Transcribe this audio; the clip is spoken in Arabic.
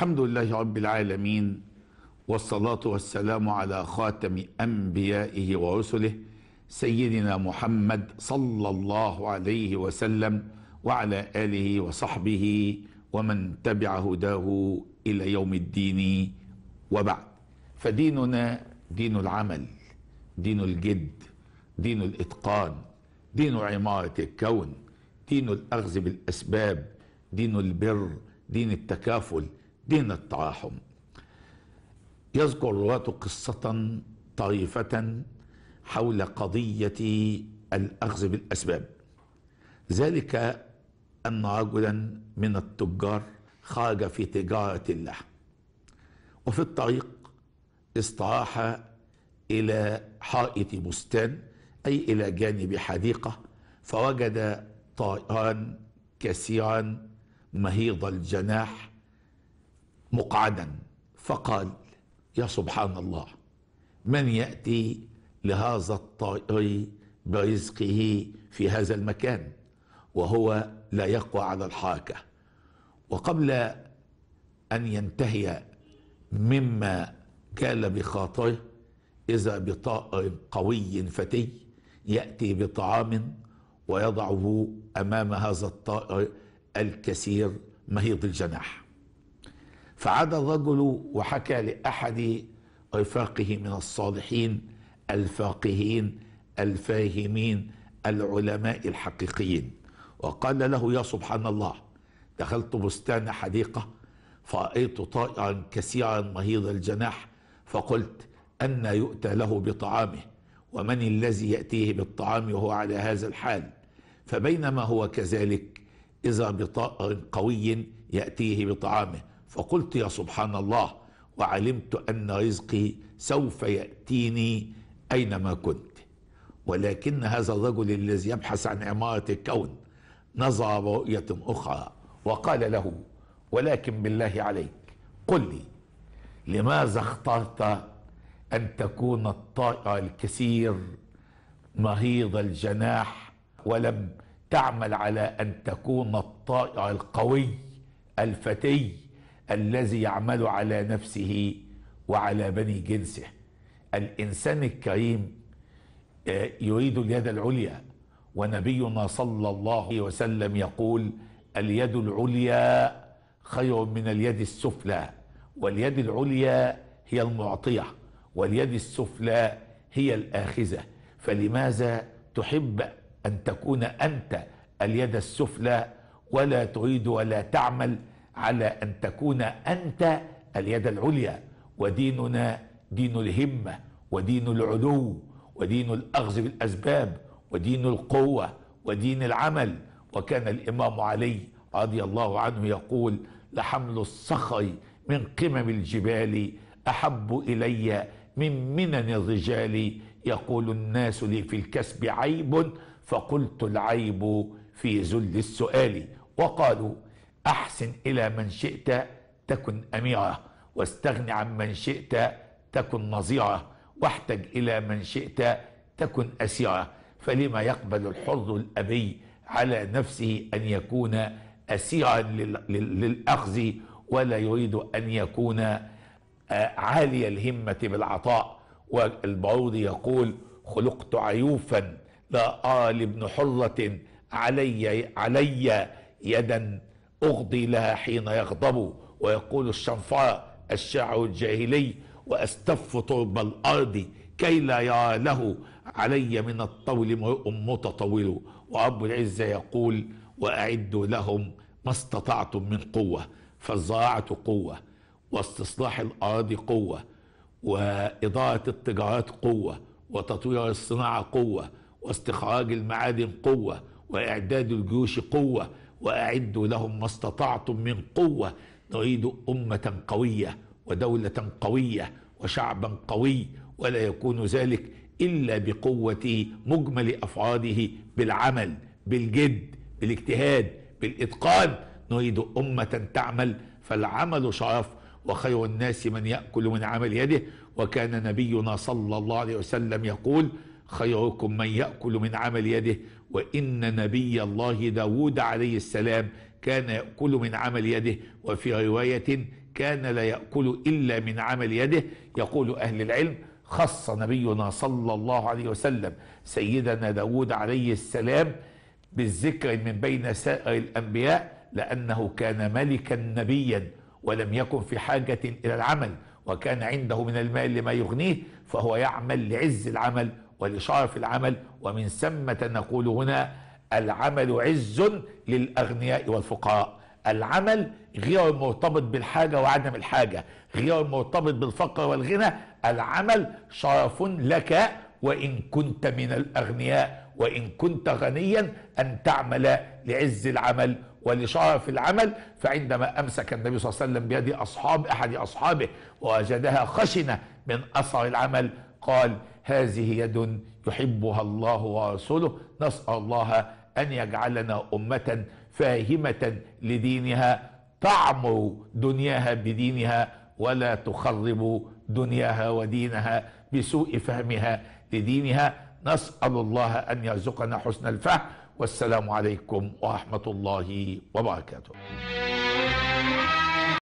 الحمد لله رب العالمين والصلاة والسلام على خاتم أنبيائه ورسله سيدنا محمد صلى الله عليه وسلم وعلى آله وصحبه ومن تبع هداه إلى يوم الدين وبعد فديننا دين العمل دين الجد دين الإتقان دين عمارة الكون دين الأخذ بالأسباب دين البر دين التكافل دين التراحم يذكر الرواة قصة طريفة حول قضية الأخذ بالأسباب ذلك أن رجلا من التجار خرج في تجارة الله وفي الطريق استراح إلى حائط بستان أي إلى جانب حديقة فوجد طائرا كثيرا مهيض الجناح مقعدا فقال يا سبحان الله من يأتي لهذا الطائر برزقه في هذا المكان وهو لا يقوى على الحركة وقبل أن ينتهي مما كان بخاطره إذا بطائر قوي فتي يأتي بطعام ويضعه أمام هذا الطائر الكثير مهيض الجناح فعاد الرجل وحكى لأحد رفاقه من الصالحين الفاقهين الفاهمين العلماء الحقيقيين وقال له يا سبحان الله دخلت بستان حديقة فرأيت طائرا كثيرا مهيض الجناح فقلت أن يؤتى له بطعامه ومن الذي يأتيه بالطعام وهو على هذا الحال فبينما هو كذلك إذا بطائر قوي يأتيه بطعامه فقلت يا سبحان الله وعلمت أن رزقي سوف يأتيني أينما كنت ولكن هذا الرجل الذي يبحث عن عمارة الكون نظر رؤية أخرى وقال له ولكن بالله عليك قل لي لماذا اخترت أن تكون الطائر الكثير مهيض الجناح ولم تعمل على أن تكون الطائر القوي الفتي الذي يعمل على نفسه وعلى بني جنسه الإنسان الكريم آه، يريد اليد العليا ونبينا صلى الله عليه وسلم يقول اليد العليا خير من اليد السفلى واليد العليا هي المعطية واليد السفلى هي الآخذة فلماذا تحب أن تكون أنت اليد السفلى ولا تريد ولا تعمل على أن تكون أنت اليد العليا وديننا دين الهمة ودين العلو ودين الأخذ بالأسباب ودين القوة ودين العمل وكان الإمام علي رضي الله عنه يقول لحمل الصخر من قمم الجبال أحب إلي من منن الرجال يقول الناس لي في الكسب عيب فقلت العيب في ذل السؤال وقالوا أحسن إلى من شئت تكن أميرة واستغن عن من شئت تكن نظيرة واحتج إلى من شئت تكن أسيرة فلما يقبل الحر الأبي على نفسه أن يكون أسيرا للأخذ ولا يريد أن يكون آه، عالي الهمة بالعطاء والبعوض يقول خلقت عيوفا لا أرى لابن حرة علي, علي يدا أغضي لها حين يغضب ويقول الشنفرة الشاعر الجاهلي وأستف ترب الأرض كي لا يرى له علي من الطول امرؤ متطول ورب العزة يقول وأعدوا لهم ما استطعتم من قوة فالزراعة قوة واستصلاح الأراضي قوة وإدارة التجارات قوة وتطوير الصناعة قوة واستخراج المعادن قوة وإعداد الجيوش قوة وأعدوا لهم ما استطعتم من قوة نريد أمة قوية ودولة قوية وشعبا قوي ولا يكون ذلك إلا بقوة مجمل أفراده بالعمل بالجد بالاجتهاد بالإتقان نريد أمة تعمل فالعمل شرف وخير الناس من يأكل من عمل يده وكان نبينا صلى الله عليه وسلم يقول خيركم من يأكل من عمل يده وإن نبي الله داود عليه السلام كان يأكل من عمل يده وفي رواية كان لا يأكل إلا من عمل يده يقول أهل العلم خص نبينا صلى الله عليه وسلم سيدنا داود عليه السلام بالذكر من بين سائر الأنبياء لأنه كان ملكا نبيا ولم يكن في حاجة إلى العمل وكان عنده من المال ما يغنيه فهو يعمل لعز العمل ولشرف في العمل ومن ثم نقول هنا العمل عز للأغنياء والفقراء العمل غير المرتبط بالحاجة وعدم الحاجة غير المرتبط بالفقر والغنى العمل شرف لك وإن كنت من الأغنياء وإن كنت غنيا أن تعمل لعز العمل ولشرف العمل فعندما أمسك النبي صلى الله عليه وسلم بيد أصحاب أحد أصحابه ووجدها خشنة من أثر العمل قال هذه يد يحبها الله ورسوله نسأل الله أن يجعلنا أمة فاهمة لدينها تعمر دنياها بدينها ولا تخرب دنياها ودينها بسوء فهمها لدينها نسأل الله أن يرزقنا حسن الفهم والسلام عليكم ورحمة الله وبركاته